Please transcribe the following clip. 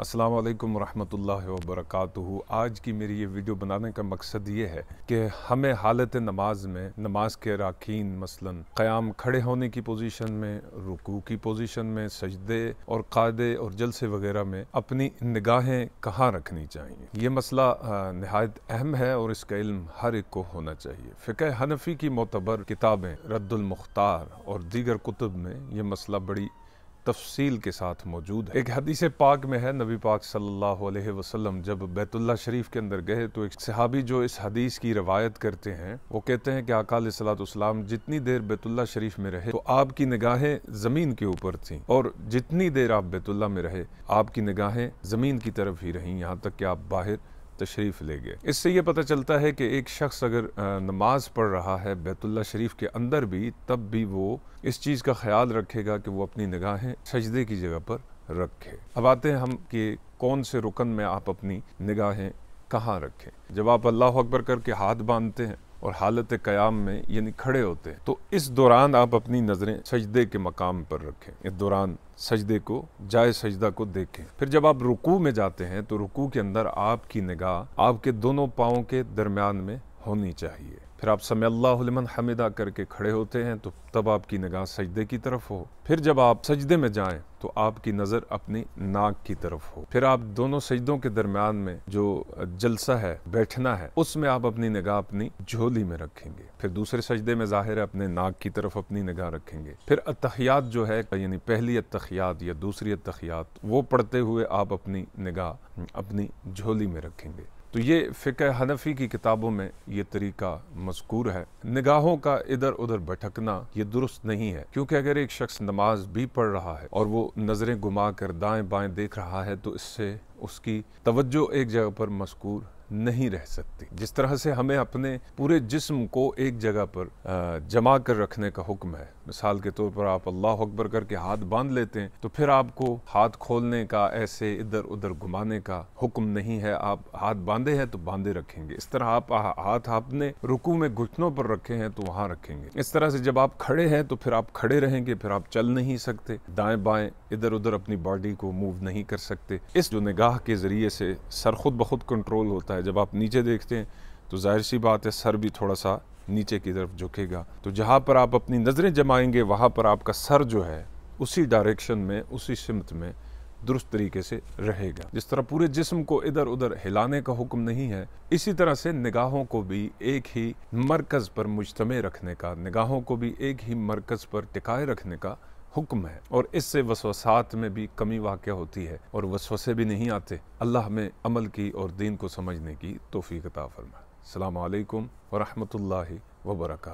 असलम वरहमल वबरक आज की मेरी ये वीडियो बनाने का मकसद ये है कि हमें हालत नमाज में नमाज के राकीन मसलन क़याम खड़े होने की पोजीशन में रुकू की पोजीशन में सजदे और कादे और जलसे वगैरह में अपनी निगाहें कहाँ रखनी चाहिए ये मसला नहायत अहम है और इसका इल्म हर एक को होना चाहिए फिक्र हनफी की मोतबर किताबें रद्दुलमख्तार और दीगर कुतुब में यह मसला बड़ी तफसील के साथ मौजूद है एक हदीस पाक में है नबी पाक सल्लल्लाहु अलैहि वसल्लम जब बैतुल्ला शरीफ के अंदर गए तो एक सहाबी जो इस हदीस की रवायत करते हैं वो कहते हैं कि अकाल सलाम जितनी देर बैतुल्ला शरीफ में रहे तो आपकी निगाहें ज़मीन के ऊपर थी और जितनी देर आप बैतुल्ला में रहे आपकी निगाहें ज़मीन की तरफ ही रहीं यहाँ तक कि आप बाहर तशरीफ़ ले गए इससे यह पता चलता है कि एक शख्स अगर नमाज पढ़ रहा है बैतुल्ला शरीफ के अंदर भी तब भी वो इस चीज़ का ख्याल रखेगा कि वो अपनी निगाहें सजदे की जगह पर रखे अब आते हैं हम कि कौन से रुकन में आप अपनी निगाहें कहाँ रखें जब आप अल्लाह अकबर करके हाथ बांधते हैं और हालत क़याम में यानी खड़े होते हैं तो इस दौरान आप अपनी नज़रें सजदे के मकाम पर रखें इस दौरान सजदे को जाय सजदा को देखें फिर जब आप रुकू में जाते हैं तो रुकू के अंदर आपकी निगाह आपके दोनों पाँव के दरम्यान में होनी चाहिए फिर आप समल्लामन हमिदा करके खड़े होते हैं तो तब आपकी निगाह सजदे की तरफ हो फिर जब आप सजदे में जाएं तो आपकी नज़र अपनी नाक की तरफ हो फिर आप दोनों सजदों के दरम्यान में जो जलसा है बैठना है उसमें आप अपनी निगाह अपनी झोली में रखेंगे फिर दूसरे सजदे में जाहिर है अपने नाक की तरफ अपनी निगाह रखेंगे फिर अतहियात जो है यानी पहली अतहियात या दूसरी अतहियात वो पढ़ते हुए आप अपनी निगाह अपनी झोली में रखेंगे तो ये फ़िक्र हनफी की किताबों में ये तरीका मजकूर है निगाहों का इधर उधर भटकना ये दुरुस्त नहीं है क्योंकि अगर एक शख्स नमाज भी पढ़ रहा है और वो नज़रें घुमा कर दाएँ बाएँ देख रहा है तो इससे उसकी तवज्जो एक जगह पर मजकूर नहीं रह सकती जिस तरह से हमें अपने पूरे जिस्म को एक जगह पर जमा कर रखने का हुक्म है मिसाल के तौर पर आप अल्लाह अकबर करके हाथ बांध लेते हैं तो फिर आपको हाथ खोलने का ऐसे इधर उधर घुमाने का हुक्म नहीं है आप हाथ बांधे हैं तो बांधे रखेंगे इस तरह आप हाथ आपने रुकू में घुटनों पर रखे हैं तो वहां रखेंगे इस तरह से जब आप खड़े हैं तो फिर आप खड़े रहेंगे फिर आप चल नहीं सकते दाएं बाएं इधर उधर अपनी बॉडी को मूव नहीं कर सकते इस जो निगाह के जरिए से सर खुद बहुत कंट्रोल होता है होता है जब आप नीचे देखते हैं तो जाहिर सी बात है सर भी थोड़ा सा नीचे की तरफ झुकेगा तो जहाँ पर आप अपनी नज़रें जमाएंगे वहाँ पर आपका सर जो है उसी डायरेक्शन में उसी सिमत में दुरुस्त तरीके से रहेगा जिस तरह पूरे जिस्म को इधर उधर हिलाने का हुक्म नहीं है इसी तरह से निगाहों को भी एक ही मरकज़ पर मुजतम रखने का निगाहों को भी एक ही मरकज़ पर टिकाए रखने का हुक्म है और इससे वसवसात में भी कमी वाक़ होती है और वसवसे भी नहीं आते अल्लाह में अमल की और दीन को समझने की तोफ़ी कता फरमा अल्लाम वरहमल वर्का